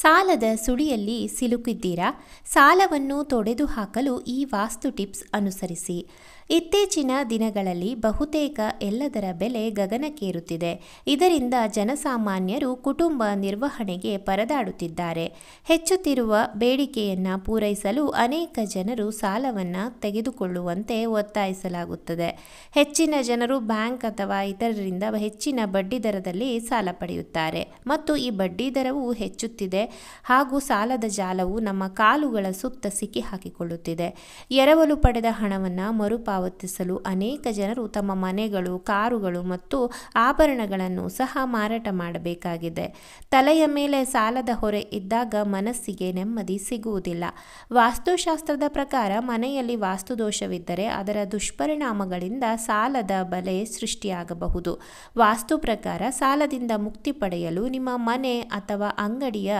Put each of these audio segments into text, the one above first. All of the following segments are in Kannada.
ಸಾಲದ ಸುಳಿಯಲ್ಲಿ ಸಿಲುಕಿದ್ದೀರಾ ಸಾಲವನ್ನು ತೊಡೆದು ಹಾಕಲು ಈ ವಾಸ್ತು ಟಿಪ್ಸ್ ಅನುಸರಿಸಿ ಇತ್ತೀಚಿನ ದಿನಗಳಲ್ಲಿ ಬಹುತೇಕ ಎಲ್ಲದರ ಬೆಲೆ ಗಗನಕ್ಕೇರುತ್ತಿದೆ ಇದರಿಂದ ಜನಸಾಮಾನ್ಯರು ಕುಟುಂಬ ನಿರ್ವಹಣೆಗೆ ಪರದಾಡುತ್ತಿದ್ದಾರೆ ಹೆಚ್ಚುತ್ತಿರುವ ಬೇಡಿಕೆಯನ್ನು ಪೂರೈಸಲು ಅನೇಕ ಜನರು ಸಾಲವನ್ನು ತೆಗೆದುಕೊಳ್ಳುವಂತೆ ಒತ್ತಾಯಿಸಲಾಗುತ್ತದೆ ಹೆಚ್ಚಿನ ಜನರು ಬ್ಯಾಂಕ್ ಅಥವಾ ಇತರರಿಂದ ಹೆಚ್ಚಿನ ಬಡ್ಡಿದರದಲ್ಲಿ ಸಾಲ ಪಡೆಯುತ್ತಾರೆ ಮತ್ತು ಈ ದರವು ಹೆಚ್ಚುತ್ತಿದೆ ಹಾಗೂ ಸಾಲದ ಜಾಲವು ನಮ್ಮ ಕಾಲುಗಳ ಸುತ್ತ ಸಿಕ್ಕಿ ಹಾಕಿಕೊಳ್ಳುತ್ತಿದೆ ಎರವಲು ಪಡೆದ ಹಣವನ್ನು ಮರುಪಾವತಿಸಲು ಅನೇಕ ಜನರು ತಮ್ಮ ಮನೆಗಳು ಕಾರುಗಳು ಮತ್ತು ಆಭರಣಗಳನ್ನು ಸಹ ಮಾರಾಟ ಮಾಡಬೇಕಾಗಿದೆ ತಲೆಯ ಮೇಲೆ ಸಾಲದ ಹೊರೆ ಇದ್ದಾಗ ಮನಸ್ಸಿಗೆ ನೆಮ್ಮದಿ ಸಿಗುವುದಿಲ್ಲ ವಾಸ್ತುಶಾಸ್ತ್ರದ ಪ್ರಕಾರ ಮನೆಯಲ್ಲಿ ವಾಸ್ತುದೋಷವಿದ್ದರೆ ಅದರ ದುಷ್ಪರಿಣಾಮಗಳಿಂದ ಸಾಲದ ಬಲೆ ಸೃಷ್ಟಿಯಾಗಬಹುದು ವಾಸ್ತು ಪ್ರಕಾರ ಸಾಲದಿಂದ ಮುಕ್ತಿ ಪಡೆಯಲು ನಿಮ್ಮ ಮನೆ ಅಥವಾ ಅಂಗಡಿಯ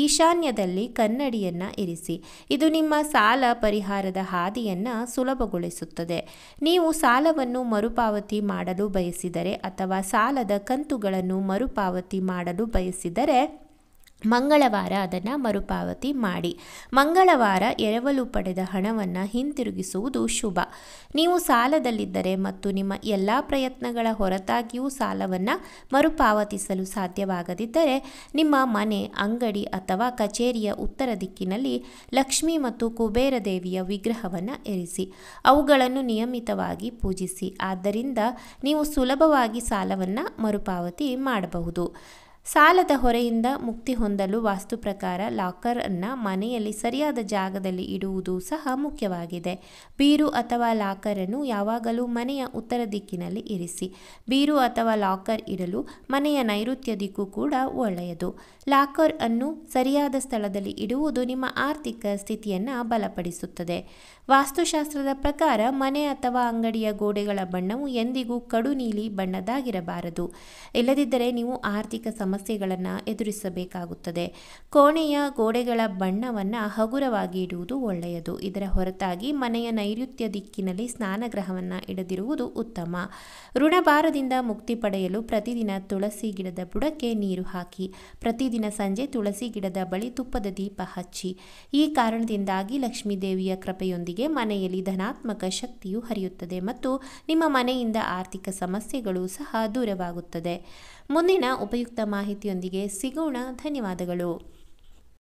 ಈಶಾನ್ಯದಲ್ಲಿ ಕನ್ನಡಿಯನ್ನು ಇರಿಸಿ ಇದು ನಿಮ್ಮ ಸಾಲ ಪರಿಹಾರದ ಹಾದಿಯನ್ನು ಸುಲಭಗೊಳಿಸುತ್ತದೆ ನೀವು ಸಾಲವನ್ನು ಮರುಪಾವತಿ ಮಾಡಲು ಬಯಸಿದರೆ ಅಥವಾ ಸಾಲದ ಕಂತುಗಳನ್ನು ಮರುಪಾವತಿ ಮಾಡಲು ಬಯಸಿದರೆ ಮಂಗಳವಾರ ಅದನ್ನು ಮರುಪಾವತಿ ಮಾಡಿ ಮಂಗಳವಾರ ಎರವಲು ಪಡೆದ ಹಣವನ್ನು ಹಿಂತಿರುಗಿಸುವುದು ಶುಭ ನೀವು ಸಾಲದಲ್ಲಿದ್ದರೆ ಮತ್ತು ನಿಮ್ಮ ಎಲ್ಲ ಪ್ರಯತ್ನಗಳ ಹೊರತಾಗಿಯೂ ಸಾಲವನ್ನು ಮರುಪಾವತಿಸಲು ಸಾಧ್ಯವಾಗದಿದ್ದರೆ ನಿಮ್ಮ ಮನೆ ಅಂಗಡಿ ಅಥವಾ ಕಚೇರಿಯ ಉತ್ತರ ದಿಕ್ಕಿನಲ್ಲಿ ಲಕ್ಷ್ಮಿ ಮತ್ತು ಕುಬೇರ ದೇವಿಯ ವಿಗ್ರಹವನ್ನು ಇರಿಸಿ ಅವುಗಳನ್ನು ನಿಯಮಿತವಾಗಿ ಪೂಜಿಸಿ ಆದ್ದರಿಂದ ನೀವು ಸುಲಭವಾಗಿ ಸಾಲವನ್ನು ಮರುಪಾವತಿ ಮಾಡಬಹುದು ಸಾಲದ ಹೊರೆಯಿಂದ ಮುಕ್ತಿ ಹೊಂದಲು ವಾಸ್ತು ಪ್ರಕಾರ ಲಾಕರ್ ಅನ್ನು ಮನೆಯಲ್ಲಿ ಸರಿಯಾದ ಜಾಗದಲ್ಲಿ ಇಡುವುದು ಸಹ ಮುಖ್ಯವಾಗಿದೆ ಬೀರು ಅಥವಾ ಲಾಕರನ್ನು ಯಾವಾಗಲೂ ಮನೆಯ ಉತ್ತರ ದಿಕ್ಕಿನಲ್ಲಿ ಇರಿಸಿ ಬೀರು ಅಥವಾ ಲಾಕರ್ ಇಡಲು ಮನೆಯ ನೈಋತ್ಯ ದಿಕ್ಕು ಕೂಡ ಒಳ್ಳೆಯದು ಲಾಕರ್ ಅನ್ನು ಸರಿಯಾದ ಸ್ಥಳದಲ್ಲಿ ಇಡುವುದು ನಿಮ್ಮ ಆರ್ಥಿಕ ಸ್ಥಿತಿಯನ್ನು ಬಲಪಡಿಸುತ್ತದೆ ವಾಸ್ತುಶಾಸ್ತ್ರದ ಪ್ರಕಾರ ಮನೆ ಅಥವಾ ಅಂಗಡಿಯ ಗೋಡೆಗಳ ಬಣ್ಣವು ಎಂದಿಗೂ ಕಡು ನೀಲಿ ಬಣ್ಣದಾಗಿರಬಾರದು ಇಲ್ಲದಿದ್ದರೆ ನೀವು ಆರ್ಥಿಕ ಸಮಸ್ಯೆ ಸಮಸ್ಯೆಗಳನ್ನು ಎದುರಿಸಬೇಕಾಗುತ್ತದೆ ಕೋಣೆಯ ಗೋಡೆಗಳ ಬಣ್ಣವನ್ನು ಹಗುರವಾಗಿ ಇಡುವುದು ಒಳ್ಳೆಯದು ಇದರ ಹೊರತಾಗಿ ಮನೆಯ ನೈಋತ್ಯ ದಿಕ್ಕಿನಲ್ಲಿ ಸ್ನಾನಗ್ರಹವನ್ನು ಇಡದಿರುವುದು ಉತ್ತಮ ಋಣಭಾರದಿಂದ ಮುಕ್ತಿ ಪಡೆಯಲು ಪ್ರತಿದಿನ ತುಳಸಿ ಗಿಡದ ಬುಡಕ್ಕೆ ನೀರು ಹಾಕಿ ಪ್ರತಿದಿನ ಸಂಜೆ ತುಳಸಿ ಗಿಡದ ಬಳಿ ತುಪ್ಪದ ದೀಪ ಹಚ್ಚಿ ಈ ಕಾರಣದಿಂದಾಗಿ ಲಕ್ಷ್ಮೀ ದೇವಿಯ ಕೃಪೆಯೊಂದಿಗೆ ಮನೆಯಲ್ಲಿ ಧನಾತ್ಮಕ ಶಕ್ತಿಯು ಹರಿಯುತ್ತದೆ ಮತ್ತು ನಿಮ್ಮ ಮನೆಯಿಂದ ಆರ್ಥಿಕ ಸಮಸ್ಯೆಗಳು ಸಹ ದೂರವಾಗುತ್ತದೆ ಮುಂದಿನ ಉಪಯುಕ್ತ ಮಾಹಿತಿ ಮಾಹಿತಿಯೊಂದಿಗೆ ಸಿಗೋಣ ಧನ್ಯವಾದಗಳು